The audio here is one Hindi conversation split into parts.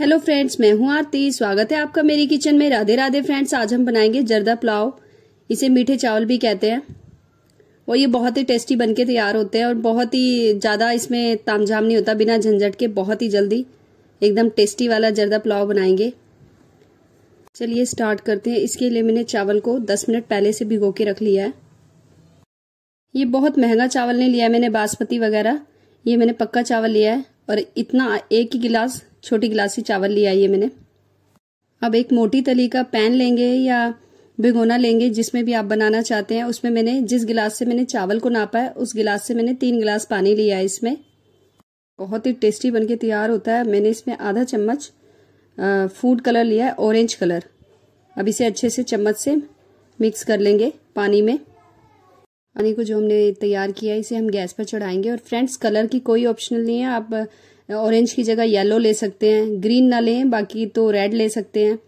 हेलो फ्रेंड्स मैं हूं आरती स्वागत है आपका मेरी किचन में राधे राधे फ्रेंड्स आज हम बनाएंगे जर्दा पुलाव इसे मीठे चावल भी कहते हैं और ये बहुत ही टेस्टी बन के तैयार होते हैं और बहुत ही ज़्यादा इसमें तामझाम नहीं होता बिना झंझट के बहुत ही जल्दी एकदम टेस्टी वाला जर्दा पुलाव बनाएंगे चलिए स्टार्ट करते हैं इसके लिए मैंने चावल को दस मिनट पहले से भिगो के रख लिया है ये बहुत महंगा चावल नहीं लिया मैंने बासमती वगैरह ये मैंने पक्का चावल लिया है और इतना एक ही गिलास छोटी गिलासी चावल लिया ये मैंने अब एक मोटी तली का पैन लेंगे या भिगोना लेंगे जिसमें भी आप बनाना चाहते हैं उसमें मैंने जिस गिलास से मैंने चावल को नापा है उस गिलास से मैंने तीन गिलास पानी लिया है इसमें बहुत ही टेस्टी बनके तैयार होता है मैंने इसमें आधा चम्मच फूड कलर लिया है ऑरेंज कलर अब इसे अच्छे से चम्मच से मिक्स कर लेंगे पानी में पानी को जो हमने तैयार किया है इसे हम गैस पर चढ़ाएंगे और फ्रेंड्स कलर की कोई ऑप्शनल नहीं है आप ऑरेंज की जगह येलो ले सकते हैं ग्रीन ना लें बाकी तो रेड ले सकते हैं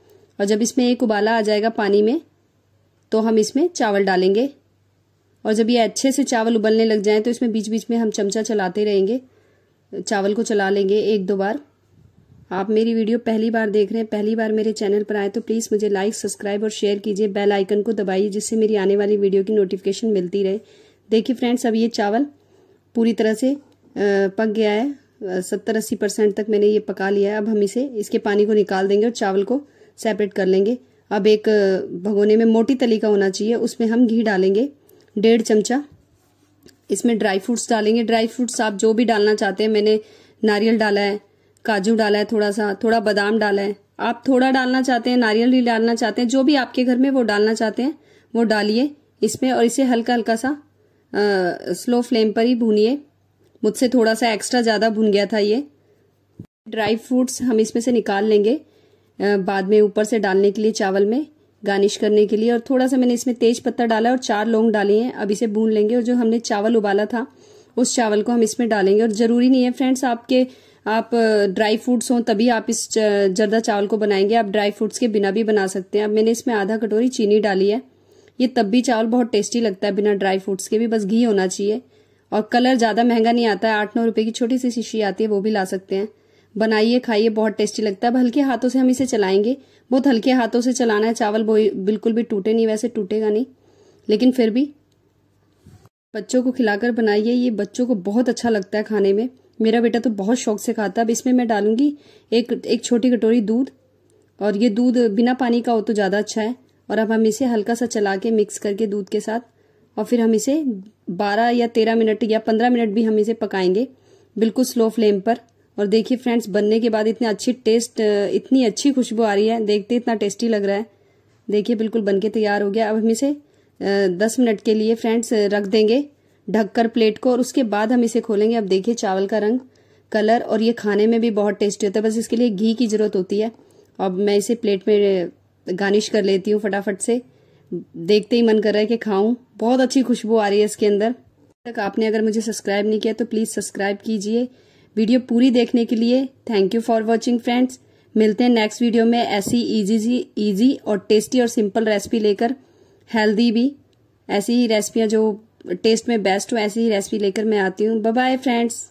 और जब इसमें एक उबाला आ जाएगा पानी में तो हम इसमें चावल डालेंगे और जब ये अच्छे से चावल उबलने लग जाएं तो इसमें बीच बीच में हम चमचा चलाते रहेंगे चावल को चला लेंगे एक दो बार आप मेरी वीडियो पहली बार देख रहे हैं पहली बार मेरे चैनल पर आए तो प्लीज़ मुझे लाइक सब्सक्राइब और शेयर कीजिए बेल आइकन को दबाइए जिससे मेरी आने वाली वीडियो की नोटिफिकेशन मिलती रहे देखिए फ्रेंड्स अब ये चावल पूरी तरह से पक गया है सत्तर अस्सी परसेंट तक मैंने ये पका लिया है अब हम इसे इसके पानी को निकाल देंगे और चावल को सेपरेट कर लेंगे अब एक भगोने में मोटी तली का होना चाहिए उसमें हम घी डालेंगे डेढ़ चमचा इसमें ड्राई फ्रूट्स डालेंगे ड्राई फ्रूट्स आप जो भी डालना चाहते हैं मैंने नारियल डाला है काजू डाला है थोड़ा सा थोड़ा बादाम डाला है आप थोड़ा डालना चाहते हैं नारियल भी डालना चाहते हैं जो भी आपके घर में वो डालना चाहते हैं वो डालिए इसमें और इसे हल्का हल्का सा आ, स्लो फ्लेम पर ही भूनिए मुझसे थोड़ा सा एक्स्ट्रा ज़्यादा भुन गया था ये ड्राई फ्रूट्स हम इसमें से निकाल लेंगे आ, बाद में ऊपर से डालने के लिए चावल में गार्निश करने के लिए और थोड़ा सा मैंने इसमें तेज पत्ता डाला और चार लौंग डाले हैं अब इसे भून लेंगे और जो हमने चावल उबाला था उस चावल को हम इसमें डालेंगे और ज़रूरी नहीं है फ्रेंड्स आपके आप ड्राई फ्रूट्स हों तभी आप इस जर्दा चावल को बनाएंगे आप ड्राई फ्रूट्स के बिना भी बना सकते हैं अब मैंने इसमें आधा कटोरी चीनी डाली है ये तब भी चावल बहुत टेस्टी लगता है बिना ड्राई फ्रूट्स के भी बस घी होना चाहिए और कलर ज़्यादा महंगा नहीं आता है आठ नौ रुपये की छोटी सी शीशी आती है वो भी ला सकते हैं बनाइए खाइए बहुत टेस्टी लगता है अब हल्के हाथों से हम इसे चलाएंगे बहुत हल्के हाथों से चलाना है चावल वो बिल्कुल भी टूटे नहीं वैसे टूटेगा नहीं लेकिन फिर भी बच्चों को खिलाकर बनाइए ये बच्चों को बहुत अच्छा लगता है खाने में मेरा बेटा तो बहुत शौक से खाता है अब इसमें मैं डालूंगी एक एक छोटी कटोरी दूध और ये दूध बिना पानी का हो तो ज़्यादा अच्छा है और अब हम इसे हल्का सा चला के मिक्स करके दूध के साथ और फिर हम इसे 12 या 13 मिनट या 15 मिनट भी हम इसे पकाएंगे बिल्कुल स्लो फ्लेम पर और देखिए फ्रेंड्स बनने के बाद इतनी अच्छी टेस्ट इतनी अच्छी खुशबू आ रही है देखते इतना टेस्टी लग रहा है देखिए बिल्कुल बन के तैयार हो गया अब हम इसे दस मिनट के लिए फ्रेंड्स रख देंगे ढककर प्लेट को और उसके बाद हम इसे खोलेंगे अब देखिए चावल का रंग कलर और ये खाने में भी बहुत टेस्टी होता है बस इसके लिए घी की ज़रूरत होती है अब मैं इसे प्लेट में गार्निश कर लेती हूँ फटाफट से देखते ही मन कर रहा है कि खाऊं बहुत अच्छी खुशबू आ रही है इसके अंदर तक आपने अगर मुझे सब्सक्राइब नहीं किया तो प्लीज़ सब्सक्राइब कीजिए वीडियो पूरी देखने के लिए thank you for watching friends मिलते हैं नेक्स्ट वीडियो में ऐसी ईजी सी ईजी और टेस्टी और सिंपल रेसिपी लेकर हेल्दी भी ऐसी ही रेसिपियाँ जो टेस्ट में बेस्ट हो ऐसी ही रेसिपी लेकर मैं आती हूँ बाय फ्रेंड्स